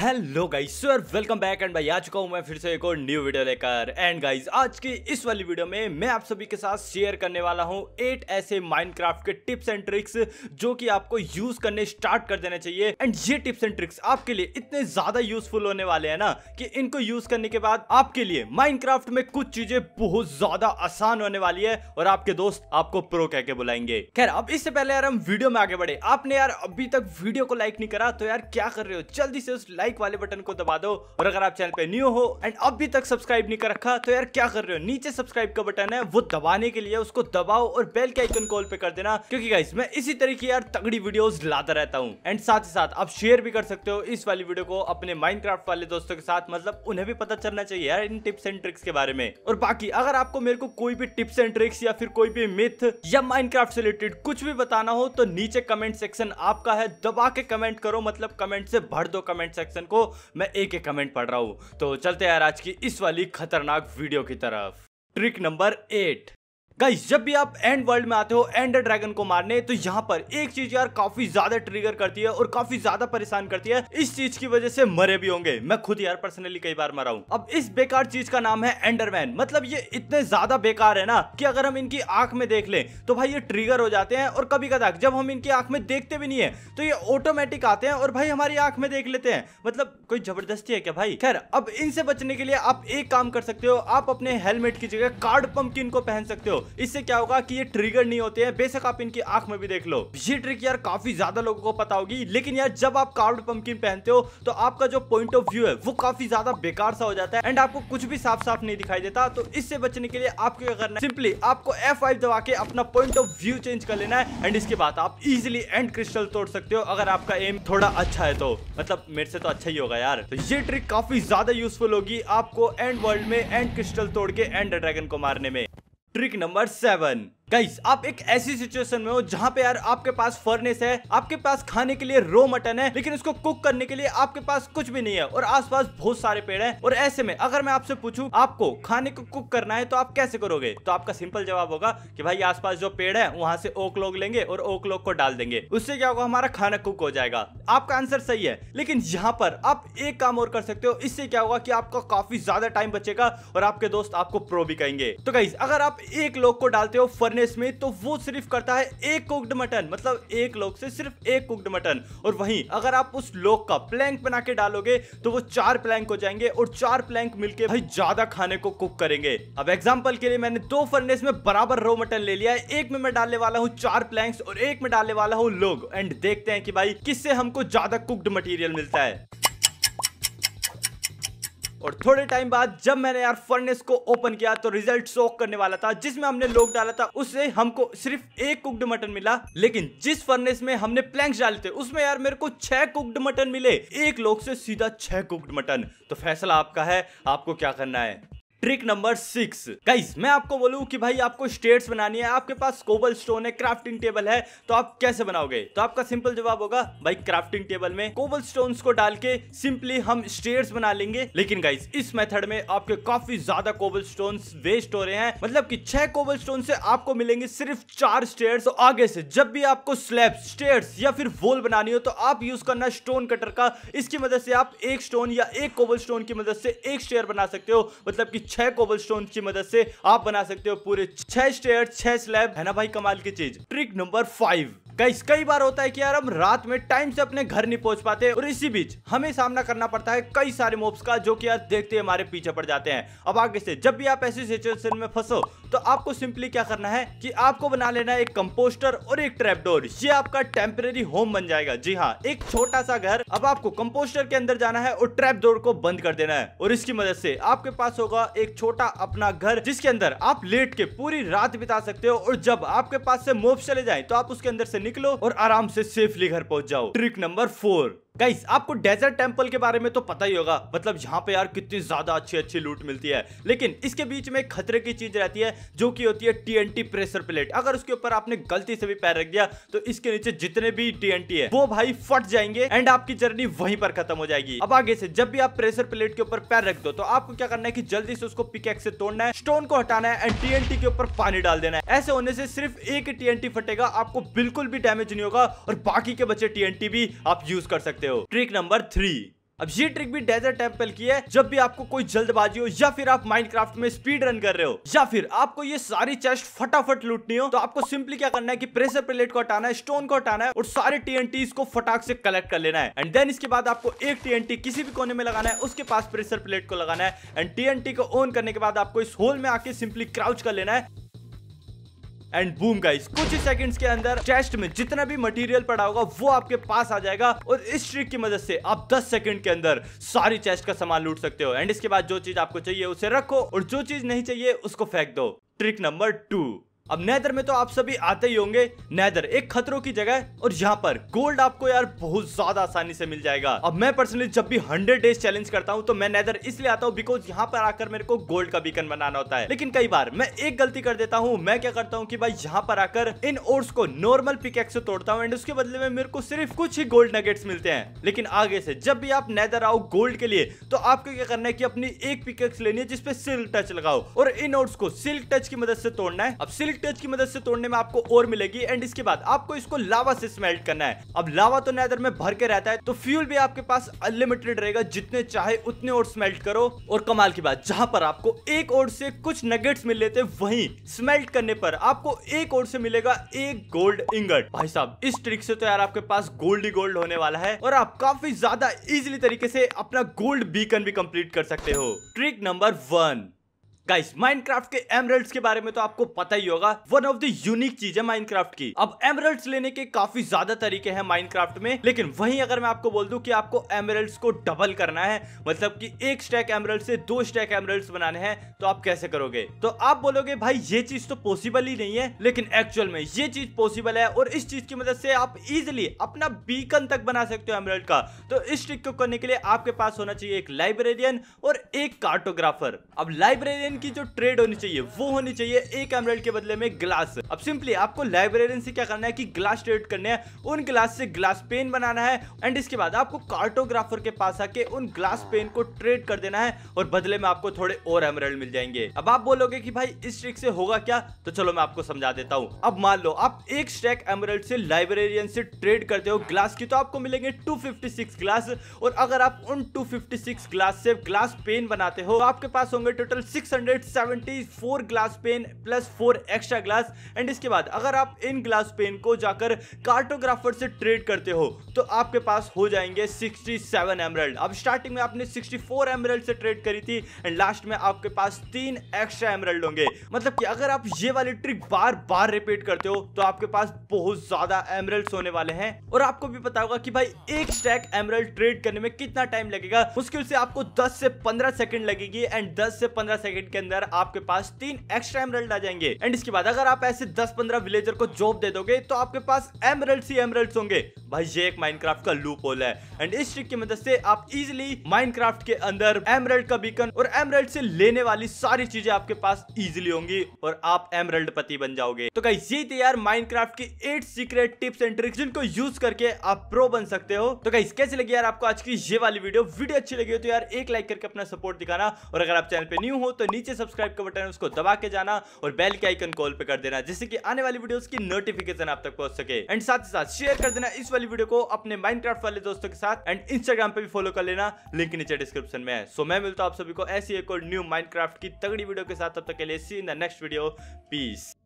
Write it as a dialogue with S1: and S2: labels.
S1: hello guys sir welcome back and भाई आ चुका हूँ मैं फिर से एक और न्यू वीडियो लेकर एंड गाइस आज की इस वाली वीडियो में मैं आप सभी के साथ शेयर करने वाला हूँ एट ऐसे माइनक्राफ्ट के टिप्स एंड ट्रिक्स जो कि आपको यूज करने स्टार्ट कर देने चाहिए एंड ये टिप्स एंड ट्रिक्स आपके लिए इतने ज्यादा यूजफुल होने वाले हैं ना कि इनको यूज करने के बाद आपके लिए माइनक्राफ्ट में कुछ चीजें बहुत ज्यादा आसान होने वाली है और आपके दोस्त आपको प्रो कह के बुलाएंगे खैर अब इससे पहले यार हम वीडियो में आगे बढ़े आपने यार अभी तक वीडियो को लाइक नहीं करा तो यार क्या कर रहे हो जल्दी से उस लाइक लाइक वाले बटन को दबा दो और अगर आप चैनल पे न्यू हो एंड अभी तक सब्सक्राइब नहीं कर रखा तो यार क्या कर रहे हो नीचे सब्सक्राइब का बटन है वो दबाने के लिए उसको दबाओ और बेल के आइकन कॉल पे कर देना क्योंकि गाइस मैं इसी तरीके यार तगड़ी वीडियो लाता रहता हूँ एंड साथ ही साथ आप शेयर भी कर सकते हो इस वाली वीडियो को अपने माइंड वाले दोस्तों के साथ मतलब उन्हें भी पता चलना चाहिए यार इन टिप्स एंड ट्रिक्स के बारे में और बाकी अगर आपको मेरे को कोई भी टिप्स एंड ट्रिक्स या फिर कोई भी मिथ या माइंड से रिलेटेड कुछ भी बताना हो तो नीचे कमेंट सेक्शन आपका है दबा के कमेंट करो मतलब कमेंट से भर दो कमेंट सेक्शन रिएक्शन को मैं एक एक कमेंट पढ़ रहा हूँ तो चलते यार आज की इस वाली खतरनाक वीडियो की तरफ ट्रिक नंबर एट गाइस जब भी आप एंड वर्ल्ड में आते हो एंडर ड्रैगन को मारने तो यहाँ पर एक चीज यार काफी ज्यादा ट्रिगर करती है और काफी ज्यादा परेशान करती है इस चीज की वजह से मरे भी होंगे मैं खुद यार पर्सनली कई बार मरा हूँ अब इस बेकार चीज का नाम है एंडरमैन मतलब ये इतने ज्यादा बेकार है ना कि अगर हम इनकी आंख में देख ले तो भाई ये ट्रिगर हो जाते हैं और कभी कदा जब हम इनकी आंख में देखते भी नहीं है तो ये ऑटोमेटिक आते हैं और भाई हमारी आंख में देख लेते हैं मतलब कोई जबरदस्ती है क्या भाई खैर अब इनसे बचने के लिए आप एक काम कर सकते हो आप अपने हेलमेट की जगह कार्ड पंपकिन को पहन सकते हो इससे क्या होगा कि ये ट्रिगर नहीं होते हैं बेशक आप इनकी आंख में भी देख लो ये ट्रिक यार काफी ज्यादा लोगों को पता होगी लेकिन यार जब आप कार्ड पंपकिन पहनते हो तो आपका जो पॉइंट ऑफ व्यू है वो काफी ज्यादा बेकार सा हो जाता है एंड आपको कुछ भी साफ साफ नहीं दिखाई देता तो इससे बचने के लिए आपको क्या करना है सिंपली आपको एफ दबा के अपना पॉइंट ऑफ व्यू चेंज कर लेना है एंड इसके बाद आप इजिली एंड क्रिस्टल तोड़ सकते हो अगर आपका एम थोड़ा अच्छा है तो मतलब मेरे से तो अच्छा ही होगा यार तो ये ट्रिक काफी ज्यादा यूजफुल होगी आपको एंड वर्ल्ड में एंड क्रिस्टल तोड़ के एंड ड्रैगन को मारने में ट्रिक नंबर सेवन गाइस आप एक ऐसी सिचुएशन में हो जहाँ पे यार आपके पास फर्नेस है आपके पास खाने के लिए रो मटन है लेकिन उसको कुक करने के लिए आपके पास कुछ भी नहीं है और आसपास बहुत सारे पेड़ हैं और ऐसे में अगर मैं आपसे पूछूं आपको खाने को कुक करना है तो आप कैसे करोगे तो आपका सिंपल जवाब होगा कि भाई आस जो पेड़ है वहां से ओक लोग लेंगे और ओक लोग को डाल देंगे उससे क्या होगा हमारा खाना कुक हो जाएगा आपका आंसर सही है लेकिन यहाँ पर आप एक काम और कर सकते हो इससे क्या होगा की आपका काफी ज्यादा टाइम बचेगा और आपके दोस्त आपको प्रो भी कहेंगे तो गाइज अगर आप एक लोग को डालते हो फर्नेस फार्मनेस में तो वो सिर्फ करता है एक कुकड मटन मतलब एक लोग से सिर्फ एक कुकड मटन और वहीं अगर आप उस लोग का प्लैंक बना के डालोगे तो वो चार प्लैंक हो जाएंगे और चार प्लैंक मिलके भाई ज्यादा खाने को कुक करेंगे अब एग्जाम्पल के लिए मैंने दो फर्नेस में बराबर रो मटन ले लिया है एक में मैं डालने वाला हूँ चार प्लैंक और एक में डालने वाला हूँ लोग एंड देखते हैं कि भाई किससे हमको ज्यादा कुक्ड मटीरियल मिलता है और थोड़े टाइम बाद जब मैंने यार फर्नेस को ओपन किया तो रिजल्ट शोक करने वाला था जिसमें हमने लोग डाला था उससे हमको सिर्फ एक कुकड मटन मिला लेकिन जिस फर्नेस में हमने प्लैंक्स डाले थे उसमें यार मेरे को छह कुकड मटन मिले एक लोग से सीधा छह कुकड मटन तो फैसला आपका है आपको क्या करना है ट्रिक नंबर सिक्स गाइस मैं आपको बोलूँ कि भाई आपको स्टेट्स बनानी है आपके पास कोबल स्टोन है क्राफ्टिंग टेबल है तो आप कैसे बनाओगे तो आपका सिंपल जवाब होगा भाई क्राफ्टिंग टेबल में कोबल स्टोन को डाल के सिंपली हम स्टेट्स बना लेंगे लेकिन गाइस इस मेथड में आपके काफी ज्यादा कोबल स्टोन वेस्ट हो रहे हैं मतलब की छह कोबल स्टोन से आपको मिलेंगे सिर्फ चार स्टेट तो आगे से जब भी आपको स्लैब स्टेट्स या फिर वोल बनानी हो तो आप यूज करना स्टोन कटर का इसकी मदद से आप एक स्टोन या एक कोबल स्टोन की मदद से एक स्टेयर बना सकते हो मतलब की छह कोबल की मदद से आप बना सकते हो पूरे छह स्टेयर छह स्लैब है ना भाई कमाल की चीज ट्रिक नंबर फाइव गाइस कई बार होता है कि यार हम रात में टाइम से अपने घर नहीं पहुंच पाते और इसी बीच हमें सामना करना पड़ता है कई सारे मोब्स का जो कि यार देखते ही हमारे पीछे पड़ जाते हैं अब आगे से जब भी आप ऐसी सिचुएशन में फंसो तो आपको सिंपली क्या करना है कि आपको बना लेना है एक कंपोस्टर और एक ट्रैपडोर ये आपका टेम्परेरी होम बन जाएगा जी हाँ एक छोटा सा घर अब आपको कंपोस्टर के अंदर जाना है और डोर को बंद कर देना है और इसकी मदद से आपके पास होगा एक छोटा अपना घर जिसके अंदर आप लेट के पूरी रात बिता सकते हो और जब आपके पास से मोब चले जाए तो आप उसके अंदर से निकलो और आराम से सेफली घर पहुंच जाओ ट्रिक नंबर फोर गाइस आपको डेजर्ट टेम्पल के बारे में तो पता ही होगा मतलब यहाँ पे यार कितनी ज्यादा अच्छी अच्छी लूट मिलती है लेकिन इसके बीच में खतरे की चीज रहती है जो कि होती है टीएनटी प्रेशर प्लेट अगर उसके ऊपर आपने गलती से भी पैर रख दिया तो इसके नीचे जितने भी टीएनटी है वो भाई फट जाएंगे एंड आपकी जर्नी वहीं पर खत्म हो जाएगी अब आगे से जब भी आप प्रेशर प्लेट के ऊपर पैर रख दो तो आपको क्या करना है की जल्दी से उसको पिकेक से तोड़ना है स्टोन को हटाना है एंड टीएनटी के ऊपर पानी डाल देना है ऐसे होने से सिर्फ एक टीएनटी फटेगा आपको बिल्कुल भी डैमेज नहीं होगा और बाकी के बचे टीएनटी भी आप यूज कर सकते हो सकते हो ट्रिक नंबर थ्री अब ये ट्रिक भी डेजर्ट टेम्पल की है जब भी आपको कोई जल्दबाजी हो या फिर आप माइनक्राफ्ट में स्पीड रन कर रहे हो या फिर आपको ये सारी चेस्ट फटाफट लूटनी हो तो आपको सिंपली क्या करना है कि प्रेशर प्लेट को हटाना है स्टोन को हटाना है और सारे टीएनटी को फटाक से कलेक्ट कर लेना है एंड देन इसके बाद आपको एक टीएनटी किसी भी कोने में लगाना है उसके पास प्रेशर प्लेट को लगाना है एंड टीएनटी को ऑन करने के बाद आपको इस होल में आके सिंपली क्राउच कर लेना है एंड बूम गाइस कुछ ही सेकंड्स के अंदर चेस्ट में जितना भी मटेरियल पड़ा होगा वो आपके पास आ जाएगा और इस ट्रिक की मदद से आप 10 सेकंड के अंदर सारी चेस्ट का सामान लूट सकते हो एंड इसके बाद जो चीज आपको चाहिए उसे रखो और जो चीज नहीं चाहिए उसको फेंक दो ट्रिक नंबर टू अब नैदर में तो आप सभी आते ही होंगे नैदर एक खतरों की जगह और यहाँ पर गोल्ड आपको यार बहुत ज्यादा आसानी से मिल जाएगा अब मैं पर्सनली जब भी हंड्रेड डेज चैलेंज करता हूँ तो मैं नैदर इसलिए आता हूँ बिकॉज यहाँ पर आकर मेरे को गोल्ड का बीकन बनाना होता है लेकिन कई बार मैं एक गलती कर देता हूँ मैं क्या करता हूँ की भाई यहाँ पर आकर इन ओट्स को नॉर्मल पिकेक्स से तोड़ता हूँ एंड उसके बदले में मेरे को सिर्फ कुछ ही गोल्ड नगेट्स मिलते हैं लेकिन आगे से जब भी आप नैदर आओ गोल्ड के लिए तो आपको क्या करना है की अपनी एक पिकेक्स लेनी है जिसपे सिल्क टच लगाओ और इन ओट्स को सिल्क टच की मदद से तोड़ना है अब सिल्क टच की मदद से तोड़ने में आपको और मिलेगी एंड इसके बाद आपको इसको लावा से स्मेल्ट करना है अब लावा तो नैदर में भर के रहता है तो फ्यूल भी आपके पास अनलिमिटेड रहेगा जितने चाहे उतने और स्मेल्ट करो और कमाल की बात जहां पर आपको एक और से कुछ नगेट्स मिल लेते वही स्मेल्ट करने पर आपको एक और से मिलेगा एक गोल्ड इंगट भाई साहब इस ट्रिक से तो यार आपके पास गोल्ड ही गोल्ड होने वाला है और आप काफी ज्यादा इजिली तरीके से अपना गोल्ड बीकन भी कंप्लीट कर सकते हो trick number one guys Minecraft के एमरल्ड्स के बारे में तो आपको पता ही होगा वन ऑफ द यूनिक चीज है माइनक्राफ्ट की अब एमरल्ड्स लेने के काफी ज्यादा तरीके हैं माइनक्राफ्ट में लेकिन वहीं अगर मैं आपको बोल दूं कि आपको एमरल्ड्स को डबल करना है मतलब कि एक स्टैक एमरल्ड से दो स्टैक एमरल्ड बनाने हैं तो आप कैसे करोगे तो आप बोलोगे भाई ये चीज तो पॉसिबल ही नहीं है लेकिन एक्चुअल में ये चीज पॉसिबल है और इस चीज की मदद मतलब से आप इजिली अपना बीकन तक बना सकते हो एमरल्ड का तो इस ट्रिक को करने के लिए आपके पास होना चाहिए एक लाइब्रेरियन और एक कार्टोग्राफर अब लाइब्रेरियन इनकी जो ट्रेड होनी चाहिए वो होनी चाहिए एक एमरेल्ड के बदले में ग्लास अब सिंपली आपको लाइब्रेरियन से क्या करना है कि ग्लास ट्रेड करने है उन ग्लास से ग्लास पेन बनाना है एंड इसके बाद आपको कार्टोग्राफर के पास आके उन ग्लास पेन को ट्रेड कर देना है और बदले में आपको थोड़े और एमरेल्ड मिल जाएंगे अब आप बोलोगे की भाई इस ट्रिक से होगा क्या तो चलो मैं आपको समझा देता हूँ अब मान लो आप एक स्टैक एमरेल्ड से लाइब्रेरियन से ट्रेड करते हो ग्लास की तो आपको मिलेंगे टू ग्लास और अगर आप उन टू ग्लास से ग्लास पेन बनाते हो तो आपके पास होंगे total 600 474 glass pane plus 4 extra glass and इसके बाद अगर आप इन ग्लास पेन को जाकर कार्टोग्राफर से ट्रेड करते हो तो आपके पास हो जाएंगे 67 एमरल्ड अब स्टार्टिंग में आपने 64 एमरल्ड से ट्रेड करी थी एंड लास्ट में आपके पास तीन एक्स्ट्रा एमरल्ड होंगे मतलब कि अगर आप ये वाली ट्रिक बार बार रिपीट करते हो तो आपके पास बहुत ज्यादा एमरल्ड होने वाले हैं और आपको भी पता होगा कि भाई एक स्टैक एमरल्ड ट्रेड करने में कितना टाइम लगेगा मुश्किल से आपको दस से पंद्रह सेकेंड लगेगी एंड दस से पंद्रह सेकेंड मार्केट के अंदर आपके पास तीन एक्स्ट्रा एमरल्ड आ जाएंगे एंड इसके बाद अगर आप ऐसे दस पंद्रह विलेजर को जॉब दे दोगे तो आपके पास एमरल्ड ही एमरल्ड होंगे भाई ये एक माइनक्राफ्ट का लूप होल है एंड इस ट्रिक की मदद से आप इजिली माइनक्राफ्ट के अंदर एमरल्ड का बीकन और एमरल्ड से लेने वाली सारी चीजें आपके पास इजिली होंगी और आप एमरल्ड पति बन जाओगे तो गाइस ये थे यार माइनक्राफ्ट की eight secret tips and tricks जिनको यूज करके आप प्रो बन सकते हो तो गाइस कैसे लगी यार आपको आज की ये वाली वीडियो वीडियो अच्छी लगी हो तो यार एक लाइक करके अपना सपोर्ट दिखाना और अगर आप चैनल पर न्यू हो तो नीचे सब्सक्राइब का बटन है उसको दबा के जाना और बेल के आइकन कॉल पे कर देना जिससे कि आने वाली वीडियोस की नोटिफिकेशन आप तक पहुंच सके एंड साथ ही साथ शेयर कर देना इस वाली वीडियो को अपने माइंड वाले दोस्तों के साथ एंड इंस्टाग्राम पे भी फॉलो कर लेना लिंक नीचे डिस्क्रिप्शन में सो मैं मिलता हूं आप सभी को ऐसी एक और न्यू माइंड की तगड़ी वीडियो के साथ तब तक के लिए see in the next video piece